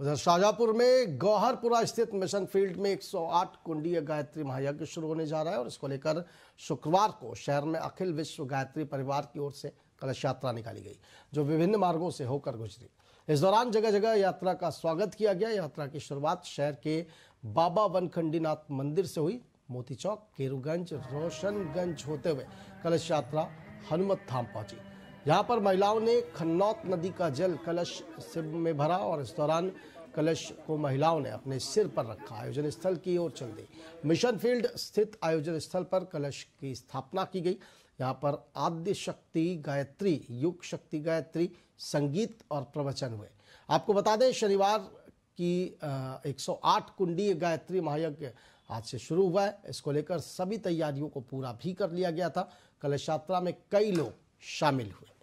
उधर शाहजहापुर में गौहरपुरा स्थित मिशन फील्ड में 108 कुंडीय गायत्री महायज्ञ शुरू होने जा रहा है और इसको लेकर शुक्रवार को शहर में अखिल विश्व गायत्री परिवार की ओर से कलश यात्रा निकाली गई जो विभिन्न मार्गों से होकर गुजरी इस दौरान जगह जगह यात्रा का स्वागत किया गया यात्रा की शुरुआत शहर के बाबा वनखंडीनाथ मंदिर से हुई मोती चौक केरुगंज रोशनगंज होते हुए कलश यात्रा हनुमत धाम पहुंची यहाँ पर महिलाओं ने खन्नौत नदी का जल कलश शिव में भरा और इस दौरान कलश को महिलाओं ने अपने सिर पर रखा आयोजन स्थल की ओर चल दी मिशन फील्ड स्थित आयोजन स्थल पर कलश की स्थापना की गई यहाँ पर आद्य शक्ति गायत्री युग शक्ति गायत्री संगीत और प्रवचन हुए आपको बता दें शनिवार की 108 कुंडीय गायत्री महायज्ञ आज से शुरू हुआ है इसको लेकर सभी तैयारियों को पूरा भी कर लिया गया था कलश यात्रा में कई लोग शामिल हुए